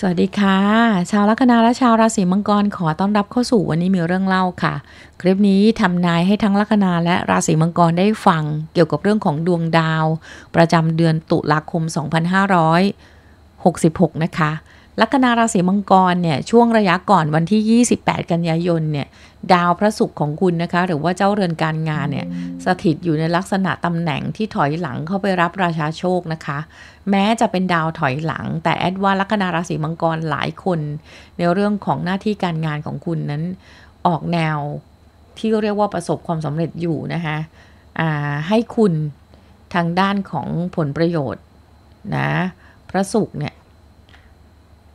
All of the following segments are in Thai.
สวัสดีค่ะ ชาวลัคนาและชาวราศีมังกรขอต้อนรับเข้าสู่วันนี้มีเรื่องเล่าค่ะ คลิปนี้ทำนายให้ทั้งลัคนาและราศีมังกรได้ฟังเกี่ยวกับเรื่องของดวงดาว ประจำเดือนตุลาคม 2566 นะคะลัคนาราศีมังกรเนี่ยช่วงระยะก่อนวันที่ 28 กันยายนเนี่ย ดาวพระศุกร์ของคุณนะคะหรือว่าเจ้าเรือนการงานเนี่ยสถิตอยู่ในลักษณะตำแหน่งที่ถอยหลังเข้าไปรับราชาโชคนะคะ แม้จะเป็นดาวถอยหลัง แต่แอดว่าลัคนาราศีมังกรหลายคน ในเรื่องของหน้าที่การงานของคุณนั้นออกแนวที่เรียกว่าประสบความสำเร็จอยู่นะคะให้คุณทางด้านของผลประโยชน์นะพระศุกร์เนี่ย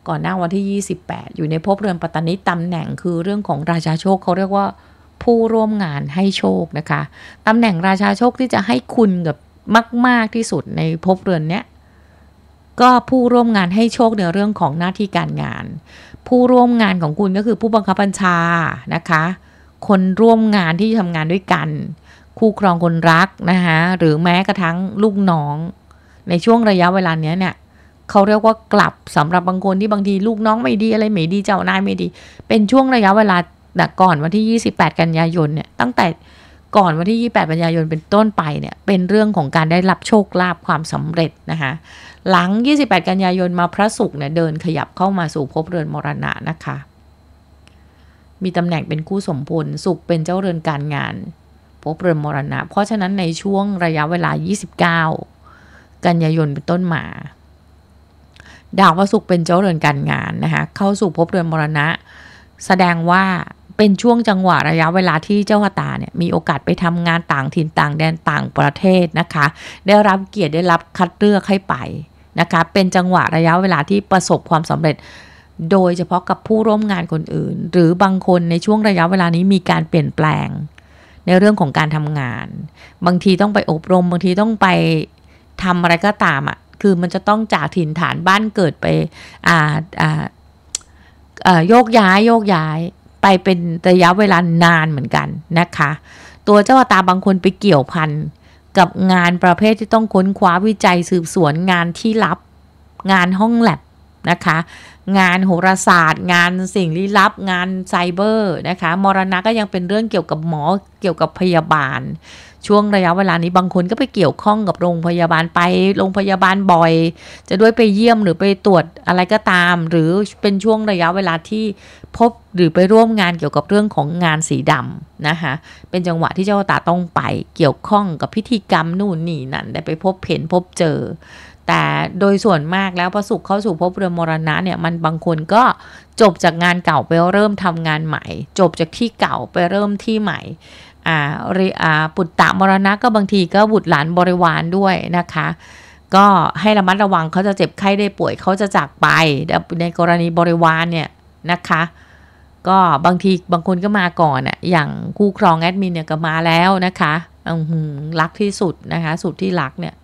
ก่อนหน้าวันที่ 28 อยู่ในภพเรือนปัตตานิตำแหน่งคือเรื่องของราชาโชคเขาเรียกว่า ผู้ร่วมงานให้โชคนะคะตำแหน่งราชาโชคที่จะให้คุณกับมากๆ ที่สุดในภพเรือนเนี้ยก็ผู้ร่วมงานให้โชคในเรื่องของหน้าที่การงาน ผู้ร่วมงานของคุณก็คือผู้บังคับบัญชานะคะ คนร่วมงานที่ทำงานด้วยกัน คู่ครองคนรักนะคะหรือแม้กระทั่งลูกน้อง ในช่วงระยะเวลาเนี้ยเนี่ยเขาเรียกว่ากลับสำหรับบางคนที่บางทีลูกน้องไม่ดีอะไรไม่ดีเจ้านายไม่ดี เป็นช่วงระยะเวลาก่อนวันที่ 28 กันยายนเนี่ยตั้งแต่ก่อนวันที่ 28 กันยายนเป็นต้นไปเนี่ยเป็นเรื่องของการได้รับโชคลาภความสำเร็จนะคะหลัง 28 กันยายนมาพระศุกร์เนี่ยเดินขยับเข้ามาสู่ภพเรือนมรณะนะคะมีตำแหน่งเป็นคู่สมพลศุกร์เป็นเจ้าเรือนการงานภพเรือนมรณะเพราะฉะนั้นในช่วงระยะเวลา 29 กันยายนเป็นต้นมาดาวพระศุกร์เป็นเจ้าเรือนการงานนะคะ เข้าสู่ภพเรือนมรณะ แสดงว่าเป็นช่วงจังหวะระยะเวลาที่เจ้าตาเนี่ยมีโอกาสไปทำงานต่างถิ่นต่างแดนต่างประเทศนะคะ ได้รับเกียรติได้รับคัดเลือกให้ไปนะคะเป็นจังหวะระยะเวลาที่ประสบความสำเร็จโดยเฉพาะกับผู้ร่วมงานคนอื่น หรือบางคนในช่วงระยะเวลานี้มีการเปลี่ยนแปลง ในเรื่องของการทำงาน บางทีต้องไปอบรม บางทีต้องไปทำอะไรก็ตามอ่ะคือมันจะต้องจากถิ่นฐานบ้านเกิดไปอ่าอ่าโยกย้ายโยกย้าย ไปเป็นระยะเวลานานเหมือนกันนะคะตัวเจ้าตาบางคนไปเกี่ยวพันกับงานประเภทที่ต้องค้นคว้าวิจัยสืบสวนงานที่ลับงานห้องแลบนะคะงานโหราศาสตร์ งานสิ่งลี้ลับ งานไซเบอร์นะคะมรณะก็ยังเป็นเรื่องเกี่ยวกับหมอเกี่ยวกับพยาบาลช่วงระยะเวลานี้บางคนก็ไปเกี่ยวข้องกับโรงพยาบาลไปโรงพยาบาลบ่อย จะด้วยไปเยี่ยมหรือไปตรวจอะไรก็ตาม หรือเป็นช่วงระยะเวลาที่พบหรือไปร่วมงานเกี่ยวกับเรื่องของงานสีดำนะคะเป็นจังหวะที่เจ้าตาต้องไปเกี่ยวข้องกับพิธีกรรมนู่นนี่นั่นได้ไปพบเห็นพบเจอ แต่โดยส่วนมากแล้วพระสุขเข้าสู่ภพเรือมรณะเนี่ยมันบางคนก็จบจากงานเก่าไปเริ่มทำงานใหม่ จบจากที่เก่าไปเริ่มที่ใหม่อ่าอ่าปุตตะมรณะก็บางทีก็บุตรหลานบริวารด้วยนะคะ ก็ให้ระมัดระวังเขาจะเจ็บไข้ได้ป่วยเขาจะจากไป ในกรณีบริวารเนี่ยนะคะ ก็บางทีบางคนก็มาก่อนอะอย่างคู่ครองแอดมินเนี่ยก็มาแล้วนะคะ รักที่สุดนะคะ สุดที่รักเนี่ย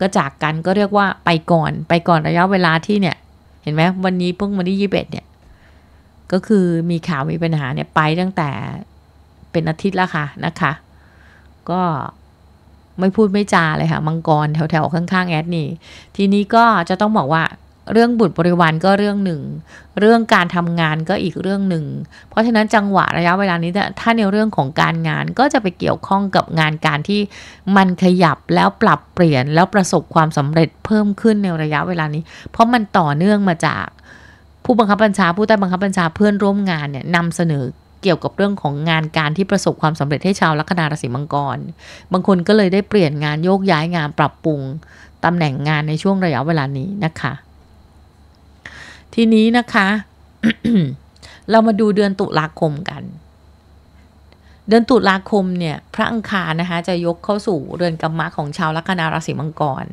ก็จากกันก็เรียกว่าไปก่อน ไปก่อนระยะเวลาที่เนี่ย เห็นไหมวันนี้เพิ่งวันที่ยี่สิบเอ็ดเนี่ย ก็คือมีข่าวมีปัญหาเนี่ยไปตั้งแต่เป็นอาทิตย์แล้วค่ะนะคะก็ไม่พูดไม่จาเลยค่ะมังกรแถวๆข้าง ๆ แอด นี่ ทีนี้ก็จะต้องบอกว่าเรื่องบุตรบริวารก็เรื่องหนึ่ง เรื่องการทำงานก็อีกเรื่องหนึ่ง เพราะฉะนั้นจังหวะระยะเวลานี้ถ้าในเรื่องของการงานก็จะไปเกี่ยวข้องกับงานการที่มันขยับแล้วปรับเปลี่ยนแล้วประสบความสำเร็จเพิ่มขึ้นในระยะเวลานี้ เพราะมันต่อเนื่องมาจากผู้บังคับบัญชา ผู้ใต้บังคับบัญชาเพื่อนร่วมงานเนี่ยนำเสนอเกี่ยวกับเรื่องของงานการที่ประสบความสำเร็จให้ชาวลัคนาราศีมังกรบางคนก็เลยได้เปลี่ยนงานโยกย้ายงานปรับปรุง ตำแหน่งงานในช่วงระยะเวลานี้นะคะ ทีนี้นะคะ เรามาดูเดือนตุลาคมกัน เดือนตุลาคมเนี่ยพระอังคารนะคะจะยกเข้าสู่เรือนกรรมะของชาวลัคนาราศีมังกร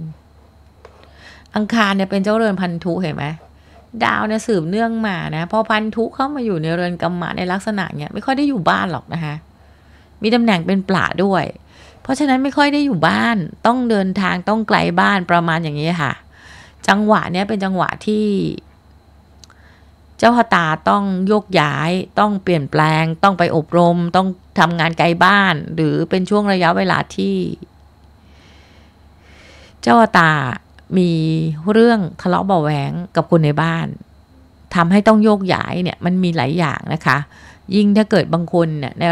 อังคารเนี่ยเป็นเจ้าเรือนพันธุเห็นไหมดาวเนี่ยสืบเนื่องมานะพอพันธุเข้ามาอยู่ในเรือนกรรมะในลักษณะเนี่ยไม่ค่อยได้อยู่บ้านหรอกนะคะมีตำแหน่งเป็นปลาด้วยเพราะฉะนั้นไม่ค่อยได้อยู่บ้านต้องเดินทางต้องไกลบ้านประมาณอย่างนี้ค่ะจังหวะเนี้ยเป็นจังหวะที่ เจ้าพตาต้องโยกย้ายต้องเปลี่ยนแปลง ต้องไปอบรมต้องทำงานไกลบ้านหรือเป็นช่วงระยะเวลาที่ เจ้าตามีเรื่องทะเลาะเบาแหวงกับคนในบ้าน ทำให้ต้องโยกย้ายเนี่ยมันมีหลายอย่างนะคะ ยิ่งถ้าเกิดบางคนเนี่ยใน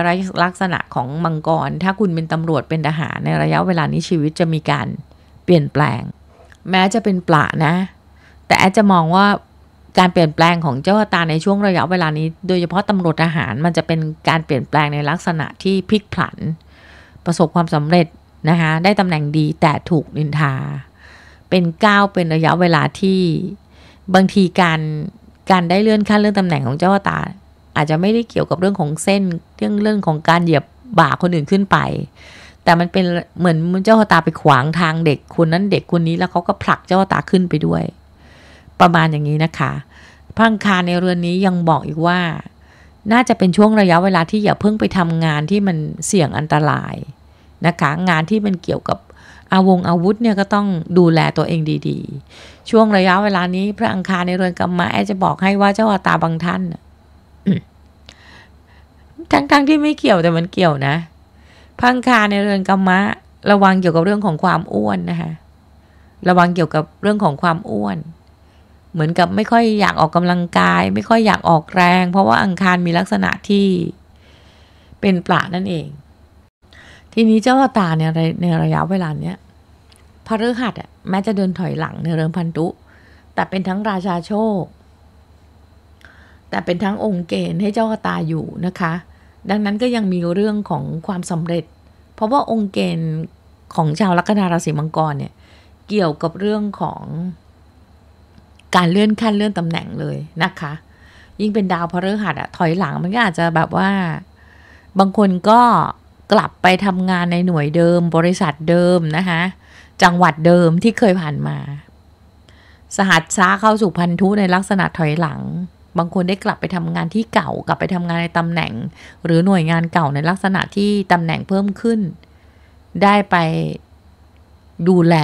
ลักษณะของมังกร ถ้าคุณเป็นตำรวจเป็นทหารในระยะเวลานี้ชีวิตจะมีการเปลี่ยนแปลง แม้จะเป็นปลานะ แต่อจะมองว่าการเปลี่ยนแปลงของเจ้าตาในช่วงระยะเวลานี้โดยเฉพาะตำรวจทหารมันจะเป็นการเปลี่ยนแปลงในลักษณะที่พลิกผัน ประสบความสำเร็จนะคะได้ตำแหน่งดีแต่ถูกนินทาเป็นก้าวเป็นระยะเวลาที่บางทีการการได้เลื่อนขั้นเรื่องตำแหน่งของเจ้าตาอาจจะไม่ได้เกี่ยวกับเรื่องของเส้นเรื่องเรื่องของการเหยียบบ่าคนอื่นขึ้นไป แต่มันเป็นเหมือนเจ้าตาไปขวางทางเด็กคนนั้นเด็กคนนี้ แล้วเขาก็ผลักเจ้าตาขึ้นไปด้วย ประมาณอย่างนี้นะคะพังคาในเรือนนี้ยังบอกอีกว่าน่าจะเป็นช่วงระยะเวลาที่อย่าเพิ่งไปทำงานที่มันเสี่ยงอันตรายนะคะ งานที่มันเกี่ยวกับอาวงอาวุธเนี่ย ก็ต้องดูแลตัวเองดีๆ ช่วงระยะเวลานี้ พระอังคารในเรือนกรรมะแอจะบอกให้ว่าเจ้าอาตาบางท่านทั้งๆทที่ไม่เกี่ยวแต่มันเกี่ยวนะพระอังคารในเรือนกรรมะ ระวังเกี่ยวกับเรื่องของความอ้วนนะคะ ระวังเกี่ยวกับเรื่องของความอ้วน เหมือนกับไม่ค่อยอยากออกกำลังกาย ไม่ค่อยอยากออกแรง เพราะว่าอังคารมีลักษณะที่เป็นปลานั่นเองทีนี้เจ้าตาเนี่ยในระยะเวลา เนี้ยพฤหัสอ่ะแม้จะเดินถอยหลังในเรื่องพันธุแต่เป็นทั้งราชาโชค แต่เป็นทั้งองค์เกณฑ์ให้เจ้าตาอยู่นะคะ ดังนั้นก็ยังมีเรื่องของความสำเร็จ เพราะว่าองค์เกณฑ์ของชาว ลัคนาราศีมังกรเนี่ย เกี่ยวกับเรื่องของการเลื่อนขั้นเลื่อนตำแหน่งเลยนะคะ ยิ่งเป็นดาวพฤหัสอะถอยหลังมันก็อาจจะแบบว่าบางคนก็กลับไปทำงานในหน่วยเดิม บริษัทเดิม นะคะ จังหวัดเดิมที่เคยผ่านมา สหัสช้าเข้าสู่พันธุในลักษณะถอยหลัง บางคนได้กลับไปทำงานที่เก่า กลับไปทำงานในตำแหน่ง หรือหน่วยงานเก่าในลักษณะที่ตำแหน่งเพิ่มขึ้น ได้ไปดูแล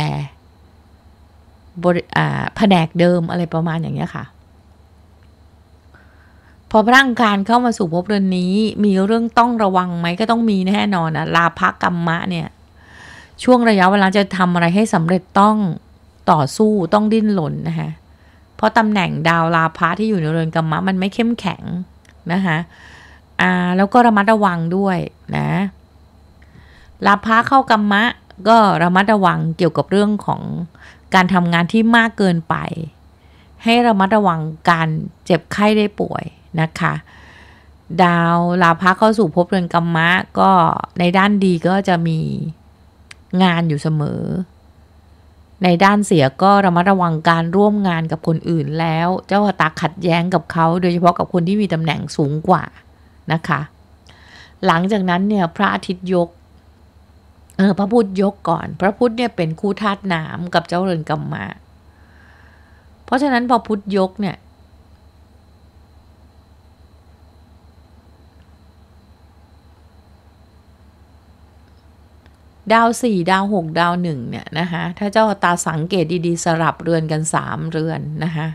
แผนกเดิมอะไรประมาณอย่างนี้ค่ะพอพระองคารเข้ามาสู่ภพเรือนนี้ มีเรื่องต้องระวังไหมก็ต้องมีแน่นอนนะลาภกรรมะเนี่ยช่วงระยะเวลาจะทำอะไรให้สำเร็จต้องต่อสู้ต้องดิ้นหรนนะคะเพราะตำแหน่งดาวลาภะที่อยู่ในเรือนกรรมะมันไม่เข้มแข็งนะคะอ่าแล้วก็ระมัดระวังด้วยนะลาภะเข้ากรรมะ ก็ระมัดระวังเกี่ยวกับเรื่องของการทำงานที่มากเกินไป ให้ระมัดระวังการเจ็บไข้ได้ป่วยนะคะดาวลาพะเข้าสู่ภพเรือนกรรมะก็ในด้านดีก็จะมีงานอยู่เสมอ ในด้านเสียก็ระมัดระวังการร่วมงานกับคนอื่นแล้ว เจ้าตาขัดแย้งกับเขาโดยเฉพาะกับคนที่มีตำแหน่งสูงกว่านะคะหลังจากนั้นเนี่ยพระอาทิตย์ยกเออพระพุทธยกก่อน พระพุทธเนี่ยเป็นคู่ธาตุน้ำกับเจ้าเรือนกรรมะ เพราะฉะนั้นพอพุทธยกเนี่ยดาวสี่ดาวหกดาวหนึ่งเนี่ยนะคะถ้าเจ้าตาสังเกตดีๆสลับเรือนกันสามเรือนนะคะ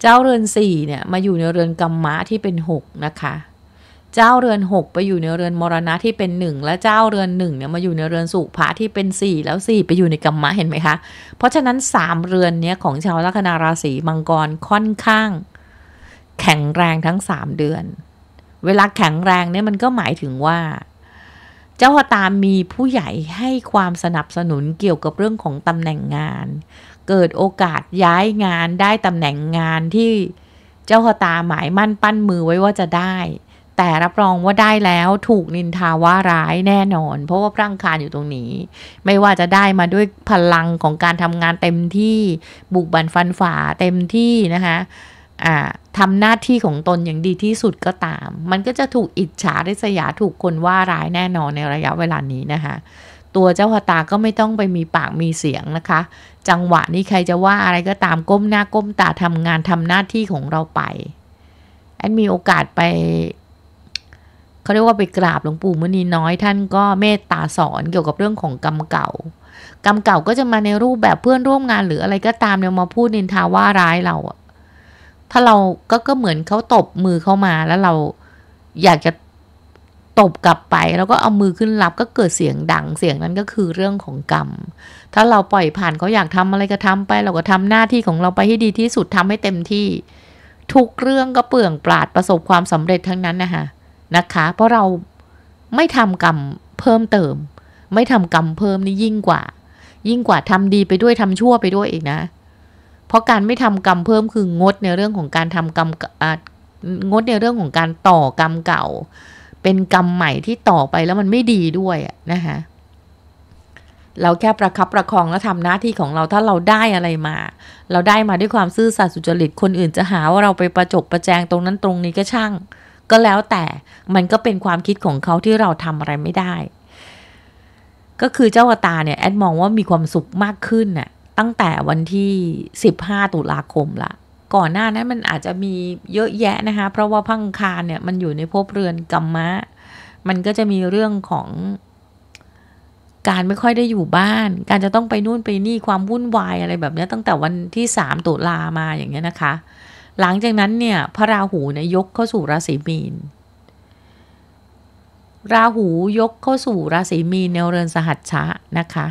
เจ้าเรือนสี่เนี่ยมาอยู่ในเรือนกรรมะที่เป็นหกนะคะเจ้าเรือนหกไปอยู่ในเรือนมรณะที่เป็นหนึ่งและเจ้าเรือนหนึ่งเนี่ยมาอยู่ในเรือนสุภะที่เป็นสี่แล้วสี่ไปอยู่ในกรรมะเห็นไหมคะ เพราะฉะนั้นสามเรือนเนี้ยของชาวลัคนาราศีมังกรค่อนข้างแข็งแรงทั้งสามเดือน เวลาแข็งแรงเนี่ยมันก็หมายถึงว่าจ้าฮตามีผู้ใหญ่ให้ความสนับสนุนเกี่ยวกับเรื่องของตำแหน่งงาน เกิดโอกาสย้ายงานได้ตำแหน่งงานที่เจ้าฮตาหมายมั่นปั้นมือไว้ว่าจะได้ แต่รับรองว่าได้แล้วถูกนินทาว่าร้ายแน่นอน เพราะว่าพรั่ังคารอยู่ตรงนี้ ไม่ว่าจะได้มาด้วยพลังของการทำงานเต็มที่ บุกบันฟันฝ่าเต็มที่นะคะทำหน้าที่ของตนอย่างดีที่สุดก็ตาม มันก็จะถูกอิจฉาริษยาถูกคนว่าร้ายแน่นอนในระยะเวลานี้นะคะตัวเจ้าพตาก็ไม่ต้องไปมีปากมีเสียงนะคะ จังหวะนี้ใครจะว่าอะไรก็ตามก้มหน้าก้มตาทำงานทำหน้าที่ของเราไปแอนมีโอกาสไป เขาเรียกว่าไปกราบหลวงปู่มณีน้อยท่านก็เมตตาสอนเกี่ยวกับเรื่องของกรรมเก่า กรรมเก่าก็จะมาในรูปแบบเพื่อนร่วมงานหรืออะไรก็ตามเนี่ยมาพูดนินทาว่าร้ายเราถ้าเราก็ก็เหมือนเขาตบมือเข้ามาแล้วเราอยากจะตบกลับไปแล้วก็เอามือขึ้นรับก็เกิดเสียงดังเสียงนั้นก็คือเรื่องของกรรมถ้าเราปล่อยผ่านเขาอยากทำอะไรก็ทำไป เราก็ทำหน้าที่ของเราไปให้ดีที่สุดทำให้เต็มที่ ทุกเรื่องก็เปลืองปราดประสบความสำเร็จทั้งนั้นนะคะนะคะ เพราะเราไม่ทำกรรมเพิ่มเติม ไม่ทำกรรมเพิ่มนี่ยิ่งกว่า ยิ่งกว่าทำดีไปด้วยทำชั่วไปด้วยอีกนะเพราะการไม่ทำกรรมเพิ่มคืองดในเรื่องของการทำกรรม งดในเรื่องของการต่อกรรมเก่า เป็นกรรมใหม่ที่ต่อไปแล้วมันไม่ดีด้วยนะคะเราแค่ประคับประคองและทำหน้าที่ของเราถ้าเราได้อะไรมา เราได้มาด้วยความซื่อสัตย์สุจริตคนอื่นจะหาว่าเราไปประจบประแจงตรงนั้นตรงนี้ก็ช่าง ก็แล้วแต่มันก็เป็นความคิดของเขาที่เราทำอะไรไม่ได้ ก็คือเจ้าตาเนี่ยแอดมองว่ามีความสุขมากขึ้นน่ะตั้งแต่วันที่ 15 ตุลาคมละก่อนหน้านั้นมันอาจจะมีเยอะแยะนะคะ เพราะว่าพังคารเนี่ยมันอยู่ในภพเรือนกัมมะ มันก็จะมีเรื่องของการไม่ค่อยได้อยู่บ้าน การจะต้องไปนู่นไปนี่ ความวุ่นวายอะไรแบบนี้ตั้งแต่วันที่ 3 ตุลามาอย่างเงี้ยนะคะ หลังจากนั้นเนี่ยพระราหูเนี่ยยกเข้าสู่ราศีมีน ราหูยกเข้าสู่ราศีมีนในเรือนสหัชชะนะคะ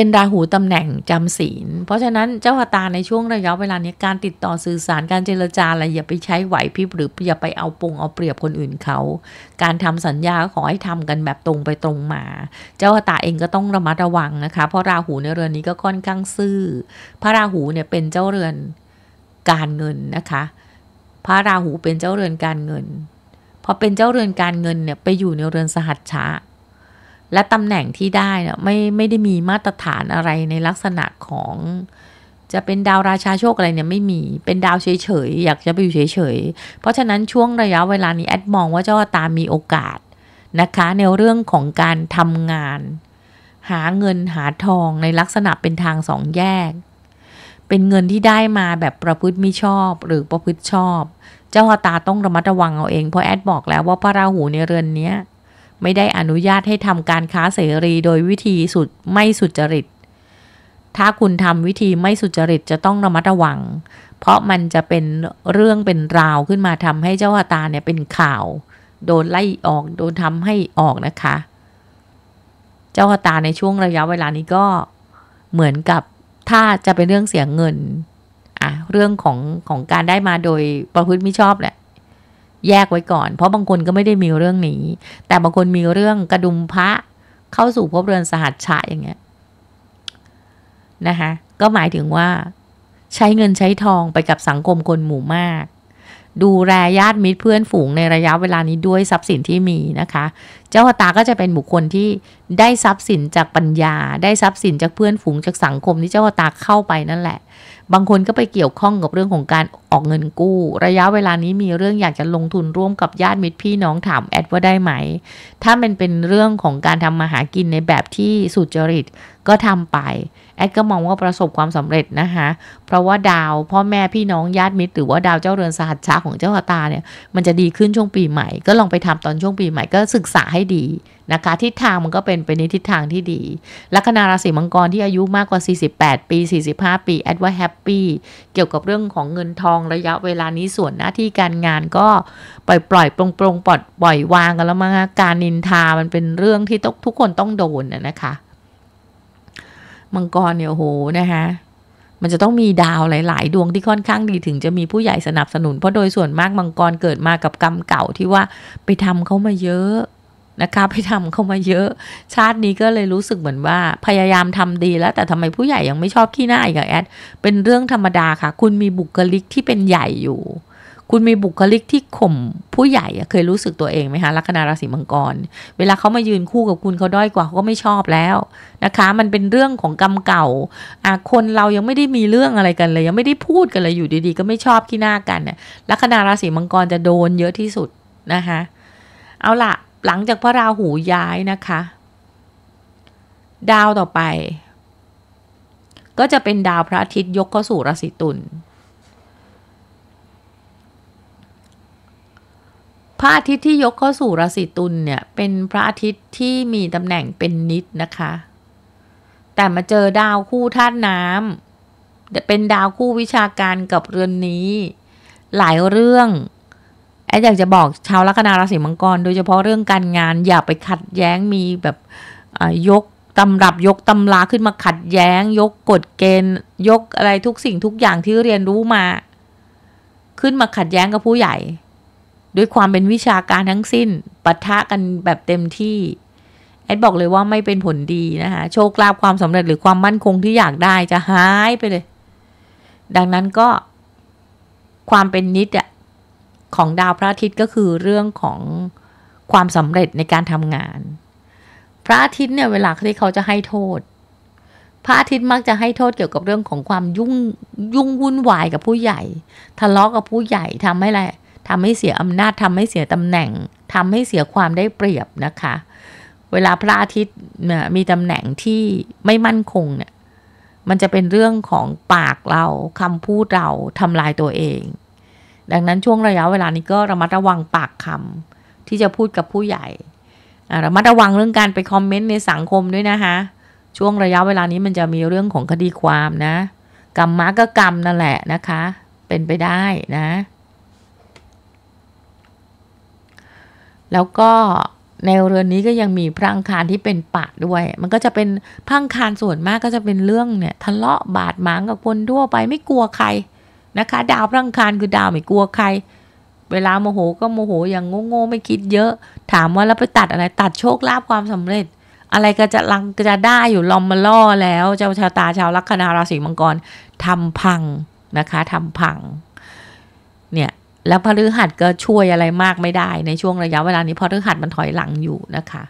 เป็นราหูตำแหน่งจำศีล เพราะฉะนั้นเจ้าหตาในช่วงระยะเวลานี้การติดต่อสื่อสารการเจรจาอะไรอย่าไปใช้ไหวพริบหรืออย่าไปเอาปงเอาเปรียบคนอื่นเขาการทำสัญญาขอให้ทำกันแบบตรงไปตรงมา เจ้าหตาเองก็ต้องระมัดระวังนะคะเพราะราหูในเรือนนี้ก็ค่อนข้างซื่อพระราหูเนี่ยเป็นเจ้าเรือนการเงินนะคะ พระราหูเป็นเจ้าเรือนการเงินพอเป็นเจ้าเรือนการเงินเนี่ยไปอยู่ในเรือนสหัชชะและตำแหน่งที่ได้นะไม่ไม่ได้มีมาตรฐานอะไรในลักษณะของ จะเป็นดาวราชาโชคอะไรเนี่ยไม่มีเป็นดาวเฉย ๆ อยากจะไปอยู่เฉยๆเพราะฉะนั้นช่วงระยะเวลานี้แอดมองว่าเจ้าตามีโอกาสนะคะในเรื่องของการทำงาน หาเงินหาทองในลักษณะเป็นทางสองแยก เป็นเงินที่ได้มาแบบประพฤติมิชอบหรือประพฤติชอบ เจ้าตาต้องระมัดระวังเอาเองเพราะแอดบอกแล้วว่าพระราหูในเรือนนี้ไม่ได้อนุญาตให้ทำการค้าเสรีโดยวิธีสุดไม่สุจริต ถ้าคุณทำวิธีไม่สุจริตจะต้องระมัดระวัง เพราะมันจะเป็นเรื่องเป็นราวขึ้นมาทำให้เจ้าอาตาเนี่ยเป็นข่าว โดนไล่ออกโดนทำให้ออกนะคะ เจ้าอาตาในช่วงระยะเวลานี้ก็เหมือนกับถ้าจะเป็นเรื่องเสียเงินอะเรื่องของของการได้มาโดยประพฤติมิชอบแหละแยกไว้ก่อน เพราะบางคนก็ไม่ได้มีเรื่องนี้ แต่บางคนมีเรื่องกระดุมพระเข้าสู่พบเรือนสหัสชะอย่างเงี้ยนะคะก็หมายถึงว่าใช้เงินใช้ทองไปกับสังคมคนหมู่มาก ดูแลญาติมิตรเพื่อนฝูงในระยะเวลานี้ด้วยทรัพย์สินที่มีนะคะเจ้าตาก็จะเป็นบุคคลที่ได้ทรัพย์สินจากปัญญาได้ทรัพย์สินจากเพื่อนฝูงจากสังคมที่เจ้าตาเข้าไปนั่นแหละบางคนก็ไปเกี่ยวข้องกับเรื่องของการออกเงินกู้ ระยะเวลานี้มีเรื่องอยากจะลงทุนร่วมกับญาติมิตรพี่น้องถาม แอดว่าได้ไหม ถ้ามันเป็นเรื่องของการทำมาหากินในแบบที่สุจริตก็ทำไปแอดก็มองว่าประสบความสำเร็จนะคะ เพราะว่าดาวพ่อแม่พี่น้องญาติมิตรหรือว่าดาวเจ้าเรือนสหัสชาของเจ้าตาเนี่ย มันจะดีขึ้นช่วงปีใหม่ ก็ลองไปทำตอนช่วงปีใหม่ก็ศึกษาให้ดีนะคะ ทิศทางมันก็เป็นไปในทิศทางที่ดีลัคนาราศีมังกรที่อายุมากกว่า 48 ปี 45 ปี แอดว่าแฮปปี้เกี่ยวกับเรื่องของเงินทองระยะเวลานี้ส่วนหน้าที่การงานก็ปล่อยปล่อยปรงปรงปลดปล่อยวางกันแล้วมั้งการนินทามันเป็นเรื่องที่ทุกคนต้องโดนนะคะมังกรเนี่ยโหนะคะมันจะต้องมีดาวหลายๆ ดวงที่ค่อนข้างดีถึงจะมีผู้ใหญ่สนับสนุน เพราะโดยส่วนมากมังกรเกิดมากับกรรมเก่าที่ว่าไปทำเขามาเยอะนะคะ ไปทำเขามาเยอะ ชาตินี้ก็เลยรู้สึกเหมือนว่าพยายามทำดีแล้วแต่ทำไมผู้ใหญ่ยังไม่ชอบขี้หน้าอีกอะแอด เป็นเรื่องธรรมดาค่ะ คุณมีบุคลิกที่เป็นใหญ่อยู่คุณมีบุคลิกที่ข่มผู้ใหญ่เคยรู้สึกตัวเองไหมคะลัคนาราศีมังกร เวลาเขามายืนคู่กับคุณเขาด้อยกว่าเขาก็ไม่ชอบแล้วนะคะมันเป็นเรื่องของกรรมเก่าอะคนเรายังไม่ได้มีเรื่องอะไรกันเลยยังไม่ได้พูดกันเลยอยู่ดีๆก็ไม่ชอบที่หน้ากันเนี่ยลัคนาราศีมังกรจะโดนเยอะที่สุดนะคะเอาล่ะหลังจากพระราหูย้ายนะคะ ดาวต่อไป ก็จะเป็นดาวพระอาทิตย์ยกเข้าสู่ราศีตุลระอาทิตย์ที่ยกเข้าสู่ราศีตุลเนี่ยเป็นพระอาทิตย์ที่มีตำแหน่งเป็นนิดนะคะ แต่มาเจอดาวคู่ธาตุน้ำเป็นดาวคู่วิชาการกับเรือนนี้หลายเรื่องแอดอยากจะบอกชาวลัคนาราศีมังกร โดยเฉพาะเรื่องการงาน อย่าไปขัดแย้งมีแบบยกตำรับยกตำราขึ้นมาขัดแย้งยกกฎเกณฑ์ ยกอะไรทุกสิ่งทุกอย่างที่เรียนรู้มา ขึ้นมาขัดแย้งกับผู้ใหญ่ด้วยความเป็นวิชาการทั้งสิ้นปะทะกันแบบเต็มที่ แอดบอกเลยว่าไม่เป็นผลดีนะคะโชคลาภความสำเร็จหรือความมั่นคงที่อยากได้จะหายไปเลย ดังนั้นก็ ความเป็นนิดอะของดาวพระอาทิตย์ก็คือเรื่องของความสำเร็จในการทำงาน พระอาทิตย์เนี่ยเวลาที่เขาจะให้โทษ พระอาทิตย์มักจะให้โทษเกี่ยวกับเรื่องของความยุ่งยุ่งวุ่นวายกับผู้ใหญ่ ทะเลาะกับผู้ใหญ่ทำให้อะไรทำให้เสียอำนาจทำให้เสียตำแหน่งทำให้เสียความได้เปรียบนะคะ เวลาพระอาทิตย์นมีตำแหน่งที่ไม่มั่นคงเนี่ย มันจะเป็นเรื่องของปากเราคำพูดเราทำลายตัวเอง ดังนั้นช่วงระยะเวลานี้ก็ระมัดระวังปากคำที่จะพูดกับผู้ใหญ่ระมัดระวังเรื่องการไปคอมเมนต์ในสังคมด้วยนะคะ ช่วงระยะเวลานี้มันจะมีเรื่องของคดีความนะ กรรมมาก็กรรมนั่นแหละนะคะ เป็นไปได้นะแล้วก็ในเรือนนี้ก็ยังมีพระอังคารที่เป็นปะด้วย มันก็จะเป็นพระอังคารส่วนมากก็จะเป็นเรื่องเนี่ยทะเลาะบาดหมางกับคนทั่วไปไม่กลัวใครนะคะ ดาวพระอังคารคือดาวไม่กลัวใคร เวลาโมโหก็โมโหอย่างโง่ๆไม่คิดเยอะ ถามว่าแล้วไปตัดอะไรตัดโชคลาภความสำเร็จ อะไรก็จะลังก็จะได้อยู่ลอมมาล่อแล้ว เจ้าชาตาชาวลัคนาราศีมังกรทำพังนะคะ ทำพังเนี่ยแล้วพฤหัสก็ช่วยอะไรมากไม่ได้ในช่วงระยะเวลานี้เพราะพฤหัสมันถอยหลังอยู่นะคะ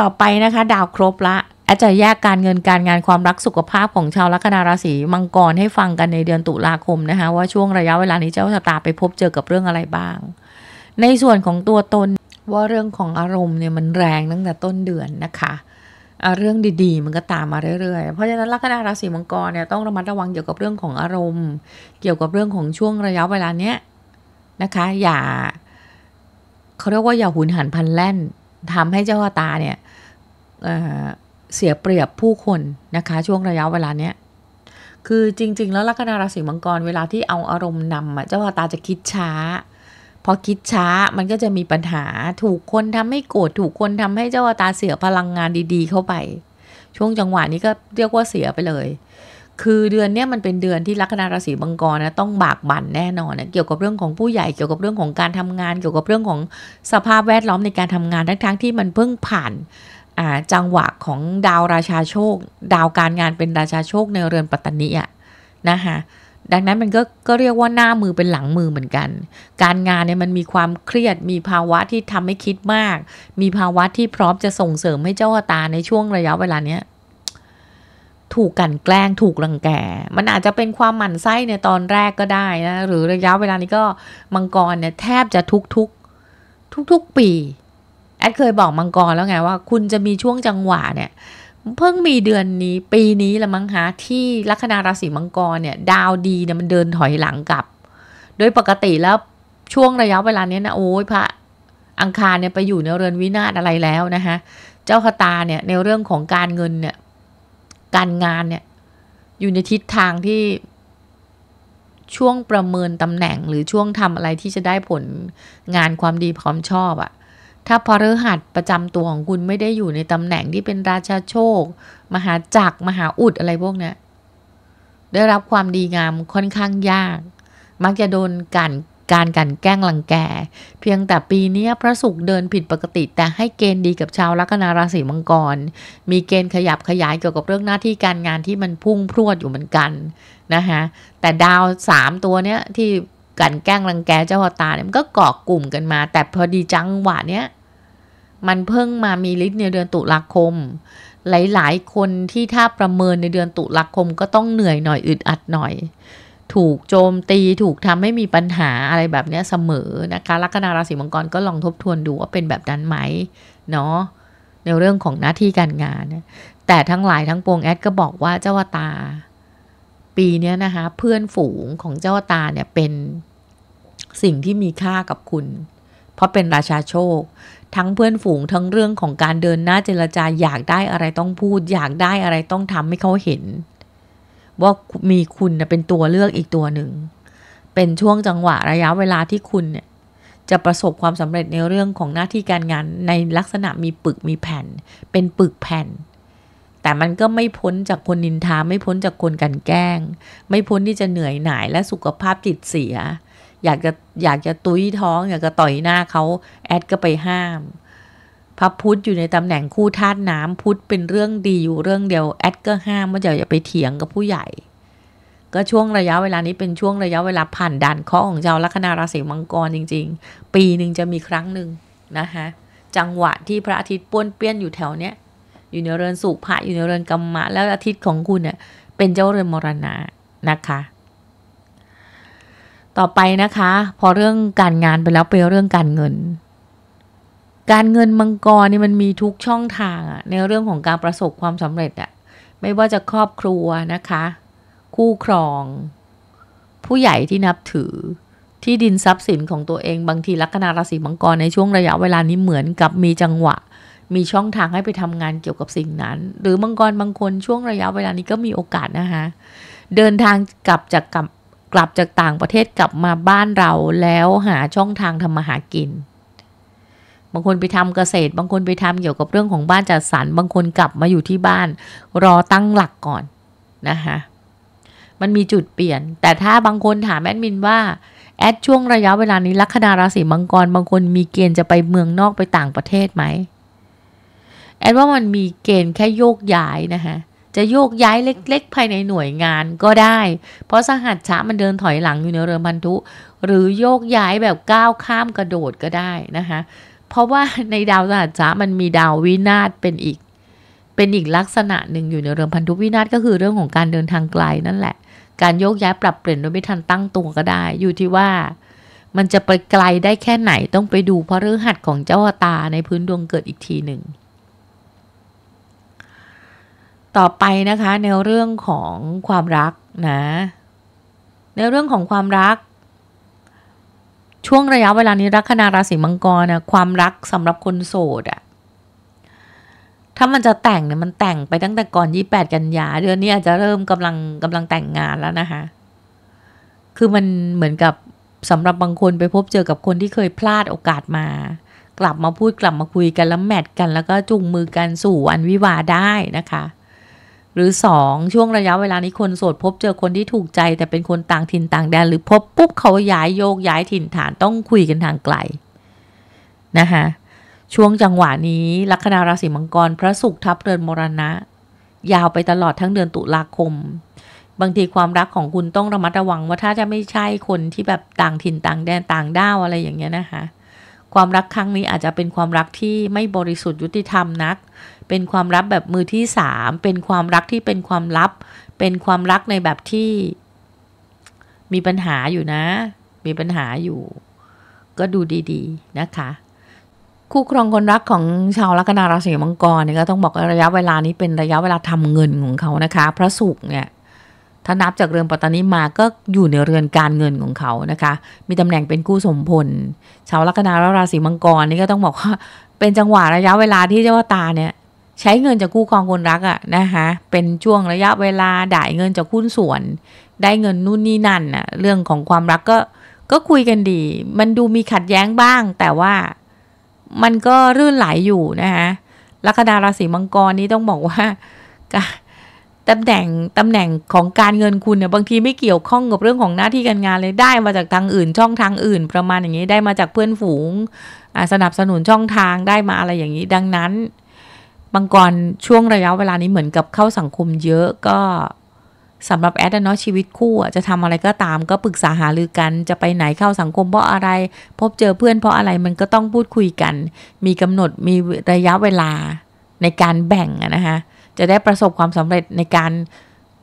ต่อไปนะคะดาวครบละอาจจะแยกการเงินการงานความรักสุขภาพของชาวลัคนาราศีมังกรให้ฟังกันในเดือนตุลาคมนะคะ ว่าช่วงระยะเวลานี้เจ้าชะตาไปพบเจอกับเรื่องอะไรบ้าง ในส่วนของตัวตนว่าเรื่องของอารมณ์เนี่ยมันแรงตั้งแต่ต้นเดือนนะคะเรื่องดี ๆ มันก็ตามมาเรื่อยๆเพราะฉะนั้นลัคนาราศีมังกรเนี่ยต้องระมัดระวังเกี่ยวกับเรื่องของอารมณ์ เกี่ยวกับเรื่องของช่วงระยะเวลาเนี้ยนะคะ อย่า เขาเรียกว่าอย่าหุนหันพันแล่น ทำให้เจ้าตาเนี่ยเเสียเปรียบผู้คน นะคะ ช่วงระยะเวลาเนี้ย คือจริง ๆ แล้วลัคนาราศีมังกรเวลาที่เอาอารมณ์นำอ่ะเจ้าตาจะคิดช้าพอคิดช้ามันก็จะมีปัญหาถูกคนทำให้โกรธถูกคนทำให้เจ้าตาเสียพลังงานดี ๆ เข้าไป ช่วงจังหวะนี้ก็เรียกว่าเสียไปเลย คือเดือนนี้มันเป็นเดือนที่ลัคนาราศีมังกรนะต้องบากบั่นแน่นอนนะเกี่ยวกับเรื่องของผู้ใหญ่เกี่ยวกับเรื่องของการทำงานเกี่ยวกับเรื่องของสภาพแวดล้อมในการทำงานทั้งๆทที่มันเพิ่งผ่านจังหวะของดาวราชาโชคดาวการงานเป็นราชาโชคในเรือนปัตตานีอะนะคะดังนั้นมันก็ก็เรียกว่าหน้ามือเป็นหลังมือเหมือนกัน การงานเนี่ยมันมีความเครียดมีภาวะที่ทำให้คิดมาก มีภาวะที่พร้อมจะส่งเสริมให้เจ้าตาในช่วงระยะเวลาเนี้ยถูกกันแกล้งถูกรังแก มันอาจจะเป็นความหมั่นไส้ในตอนแรกก็ได้นะหรือระยะเวลานี้ก็มังกรเนี่ยแทบจะทุกทุกทุกทุกปีแอดเคยบอกมังกรแล้วไงว่า คุณจะมีช่วงจังหวะเนี่ยเพิ่งมีเดือนนี้ปีนี้ละมั้งฮะที่ลัคนาราศีมังกรเนี่ย ดาวดีเนี่ยมันเดินถอยหลังกลับ โดยปกติแล้วช่วงระยะเวลาเนี้ยนะโอ้ยพระอังคารเนี่ยไปอยู่ในเรือนวินาศอะไรแล้วนะคะเจ้าพตาเนี่ยในเรื่องของการเงินเนี่ย การงานเนี่ย อยู่ในทิศทางที่ช่วงประเมินตำแหน่ง หรือช่วงทำอะไรที่จะได้ผลงานความดีพร้อมชอบอะ่ะถ้าพฤหัสประจำตัวของคุณไม่ได้อยู่ในตำแหน่งที่เป็นราชาโชค มหาจักรมหาอุดอะไรพวกเนี้ย ได้รับความดีงามค่อนข้างยาก มักจะโดนการการกันแกล้งลังแกเพียงแต่ปีนี้พระศุกร์เดินผิดปกติ แต่ให้เกณฑ์ดีกับชาวลัคนาราศีมังกร มีเกณฑ์ขยับขยายเกี่ยวกับเรื่องหน้าที่การงานที่มันพุ่งพรวดอยู่เหมือนกันนะคะแต่ดาว3ตัวเนี้ยที่กันแกล้งรังแกเจ้าพ่อตาเนี่ยมันก็เกาะกลุ่มกันมา แต่พอดีจังหวะเนี้ย มันเพิ่งมามีฤทธิ์ในเดือนตุลาคม หลายๆ คนที่ถ้าประเมินในเดือนตุลาคมก็ต้องเหนื่อยหน่อยอึดอัดหน่อย ถูกโจมตีถูกทำให้มีปัญหาอะไรแบบนี้เสมอนะคะลัคนาราศีมังกรก็ลองทบทวนดูว่าเป็นแบบนั้นไหม เนาะในเรื่องของหน้าที่การงาน แต่ทั้งหลายทั้งปวงแอดก็บอกว่าเจ้าวตาปีนี้นะคะเพื่อนฝูงของเจ้าตาเนี่ยเป็นสิ่งที่มีค่ากับคุณ เพราะเป็นราชาโชค ทั้งเพื่อนฝูงทั้งเรื่องของการเดินหน้าเจรจาอยากได้อะไรต้องพูด อยากได้อะไรต้องทำให้เขาเห็นว่ามีคุณเป็นตัวเลือกอีกตัวหนึ่งเป็นช่วงจังหวะระยะเวลาที่คุณเนี่ยจะประสบความสำเร็จในเรื่องของหน้าที่การงานในลักษณะมีปึกมีแผ่น เป็นปึกแผ่นแต่มันก็ไม่พ้นจากคนนินทาไม่พ้นจากคนกันแกล้ง ไม่พ้นที่จะเหนื่อยหน่ายและสุขภาพจิตเสียอยากจะอยากจะตุ้ยท้องอยากจะต่อยหน้าเขาแอดก็ไปห้ามพระพุทธอยู่ในตำแหน่งคู่ธาตุน้ำพุทธเป็นเรื่องดีอยู่เรื่องเดียว แอดก็ห้ามว่าอย่าไปเถียงกับผู้ใหญ่ก็ช่วงระยะเวลานี้เป็นช่วงระยะเวลาผ่านด่านข้อของเจ้าลัคนาราศีมังกรจริงๆ ปีหนึ่งจะมีครั้งหนึ่งนะคะจังหวะที่พระอาทิตย์ป้วนเปี้ยนอยู่แถวเนี้ยอยู่ในเรือนสุภะอยู่ในเรือนกรรมะแล้วอาทิตย์ของคุณเนี่ยเป็นเจ้าเรือนมรณะนะคะ ต่อไปนะคะพอเรื่องการงานไปแล้วไปเรื่องการเงิน การเงินมังกรนี่มันมีทุกช่องทางอะในเรื่องของการประสบความสำเร็จอะไม่ว่าจะครอบครัวนะคะ คู่ครอง ผู้ใหญ่ที่นับถือที่ดินทรัพย์สินของตัวเองบางทีลัคนาราศีมังกรในช่วงระยะเวลานี้เหมือนกับมีจังหวะมีช่องทางให้ไปทำงานเกี่ยวกับสิ่งนั้น หรือบางกรบางคนช่วงระยะเวลานี้ก็มีโอกาสนะคะเดินทางกลับจากกลับกลับจากต่างประเทศกลับมาบ้านเราแล้วหาช่องทางทำมาหากิน บางคนไปทำเกษตร บางคนไปทำเกี่ยวกับเรื่องของบ้านจัดสรรบางคนกลับมาอยู่ที่บ้าน รอตั้งหลักก่อน นะคะมันมีจุดเปลี่ยน แต่ถ้าบางคนถามแอดมินว่าแอดช่วงระยะเวลานี้ลัคนาราศีมังกร บางคนมีเกณฑ์จะไปเมืองนอกไปต่างประเทศไหมแอดว่ามันมีเกณฑ์แค่โยกย้ายนะคะจะโยกย้ายเล็กๆ ภายในหน่วยงานก็ได้ เพราะสหัสชะมันเดินถอยหลังอยู่ในเรือพันธุ หรือโยกย้ายแบบก้าวข้ามกระโดดก็ได้นะคะเพราะว่าในดาวสหัสชะมันมีดาววินาศเป็นอีก เป็นอีกลักษณะหนึ่งอยู่ในเรือพันธุวินาศก็คือเรื่องของการเดินทางไกลนั่นแหละ การ โยกย้ายปรับเปลี่ยนโดยไม่ทันตั้งตัวก็ได้ อยู่ที่ว่า มันจะไปไกลได้แค่ไหนต้องไปดูพระฤหัสของเจ้าตาในพื้นดวงเกิดอีกทีหนึ่งต่อไปนะคะในเรื่องของความรักนะ ในเรื่องของความรัก ช่วงระยะเวลานี้รักนาราศีมังกรนะความรักสำหรับคนโสดอะถ้ามันจะแต่งเนี่ยมันแต่งไปตั้งแต่ก่อนยี่แปดกันยาเดือนนี้อาจจะเริ่มกำลังกาลังแต่งงานแล้วนะคะ คือมันเหมือนกับสำหรับบางคนไปพบเจอกับคนที่เคยพลาดโอกาสมา กลับมาพูดกลับมาคุยกันแล้วแมทกันแล้วก็จุงมือกันสู่อันวิวาได้นะคะหรือ2ช่วงระยะเวลานี้คน โสดพบเจอคนที่ถูกใจ แต่เป็นคนต่างถิ่นต่างแดน หรือพบปุ๊บ เขาย้ายโยกย้ายถิ่นฐานต้องคุยกันทางไกล นะคะช่วงจังหวะนี้ลัคนาราศีมังกร พระศุกร์ทับเรือนมรณะ ยาวไปตลอดทั้งเดือนตุลาคม บางทีความรักของคุณต้องระมัดระวังว่าถ้าจะไม่ใช่คนที่แบบต่างถิ่นต่างแดนต่างด้าวอะไรอย่างเงี้ยนะคะความรักครั้งนี้อาจจะเป็นความรักที่ไม่บริสุทธิ์ยุติธรรมนักเป็นความลับแบบมือที่สามเป็นความรักที่เป็นความลับ เป็นความรักในแบบที่มีปัญหาอยู่นะ มีปัญหาอยู่ ก็ดูดี ๆนะคะ คู่ครองคนรักของชาวลัคนาราศีมังกรเนี่ยก็ต้องบอกระยะเวลานี้เป็นระยะเวลาทำเงินของเขานะคะ พระศุกร์เนี่ย ถ้านับจากเรือนปัตตานีมาก็อยู่ในเรือนการเงินของเขานะคะ มีตำแหน่งเป็นกู้สมพล ชาวลัคนาราศีมังกรนี่ก็ต้องบอกว่าเป็นจังหวะระยะเวลาที่เจ้าตาเนี่ยใช้เงินจากคู่ครองคนรักอะนะคะเป็นช่วงระยะเวลาด่ายเงินจากคุ้นส่วน ได้เงินนู่นนี่นั่นอะเรื่องของความรักก็ ก็คุยกันดี มันดูมีขัดแย้งบ้าง แต่ว่ามันก็รื่นไหลยอยู่นะคะลัคนาราศีมังกรนี้ต้องบอกว่าตำแหน่งตำแหน่งของการเงินคุณเนี่ยบางทีไม่เกี่ยวข้องกับ เรื่องของหน้าที่การงานเลยได้มาจากทางอื่นช่องทางอื่น ประมาณอย่างนี้ ได้มาจากเพื่อนฝูงสนับสนุนช่องทางได้มาอะไรอย่างนี้ ดังนั้นบางกรช่วงระยะเวลานี้เหมือนกับเข้าสังคมเยอะก็สำหรับแอดเนาะชีวิตคู่จะทำอะไรก็ตามก็ปรึกษาหารือกันจะไปไหนเข้าสังคมเพราะอะไรพบเจอเพื่อนเพราะอะไรมันก็ต้องพูดคุยกัน มีกำหนดมีระยะเวลาในการแบ่งนะคะจะได้ประสบความสำเร็จในการ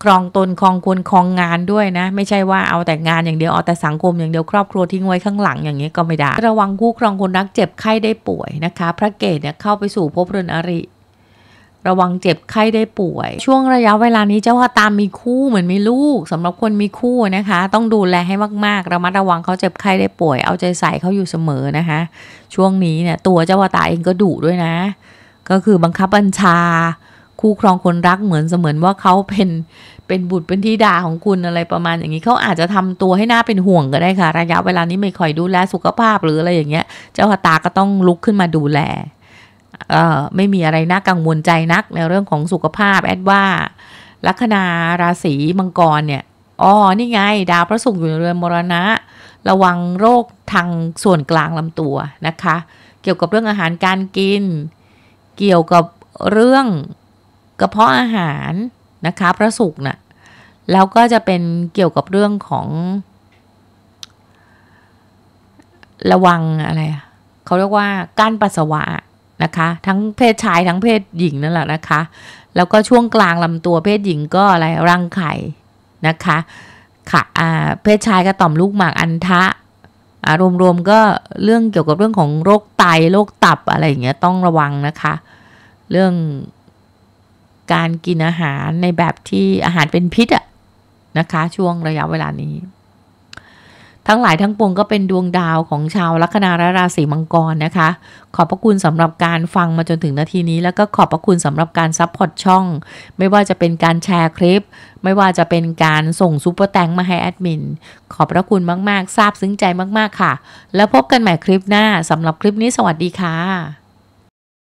ครองตนครองควรครองงานด้วยนะไม่ใช่ว่าเอาแต่งานอย่างเดียวเอาแต่สังคมอย่างเดียวครอบครัวทิ้งไว้ข้างหลังอย่างนี้ก็ไม่ได้ ระวังคู่ครองคนรักเจ็บไข้ได้ป่วยนะคะพระเกศเนี่ยเข้าไปสู่ภพเรือนอริระวังเจ็บไข้ได้ป่วย ช่วงระยะเวลานี้เจ้าพาตามมีคู่เหมือนมีลูก สำหรับคนมีคู่นะคะ ต้องดูแลให้มากๆ ระมัดระวังเขาเจ็บไข้ได้ป่วยเอาใจใส่เขาอยู่เสมอนะคะ ช่วงนี้เนี่ยตัวเจ้าพาตาเองก็ดุด้วยนะ ก็คือบังคับบัญชาคู่ครองคนรักเหมือนเสมือนว่าเขาเป็น เป็นบุตรเป็นธิดาของคุณอะไรประมาณอย่างนี้เขาอาจจะทำตัวให้หน้าเป็นห่วงก็ได้ค่ะ ระยะเวลานี้ไม่ค่อยดูแลสุขภาพหรืออะไรอย่างเงี้ยเจ้าพาตาก็ต้องลุกขึ้นมาดูแลไม่มีอะไรน่ากังวลใจนักในเรื่องของสุขภาพแอดว่า ลัคนาราศีมังกร เนี่ย อ๋อ นี่ไง ดาวพระศุกร์อยู่ในเรือนมรณะ ระวังโรคทางส่วนกลางลำตัวนะคะเกี่ยวกับเรื่องอาหารการกิน เกี่ยวกับเรื่องกระเพาะอาหารนะคะพระศุกร์นะ่ะ แล้วก็จะเป็นเกี่ยวกับเรื่องของระวังอะไรเขาเรียกว่าการปัสสาวะนะคะทั้งเพศชายทั้งเพศหญิงนั่นแหละนะคะ แล้วก็ช่วงกลางลำตัวเพศหญิงก็อะไรรังไข่นะคะค่ะเพศชายก็ต่อมลูกหมากอันทะอารวมๆ ก็เรื่องเกี่ยวกับเรื่องของโรคไตโรคตับอะไรอย่างเงี้ยต้องระวังนะคะ เรื่องการกินอาหารในแบบที่อาหารเป็นพิษอะนะคะ ช่วงระยะเวลานี้ทั้งหลายทั้งปวงก็เป็นดวงดาวของชาวลัคนาราศีมังกรนะคะ ขอบพระคุณสำหรับการฟังมาจนถึงนาทีนี้ แล้วก็ขอบพระคุณสำหรับการซัพพอร์ตช่อง ไม่ว่าจะเป็นการแชร์คลิป ไม่ว่าจะเป็นการส่งซูเปอร์แตงมาให้แอดมิน ขอบพระคุณมากๆซาบซึ้งใจมากๆค่ะ แล้วพบกันใหม่คลิปหน้าสำหรับคลิปนี้สวัสดีค่ะ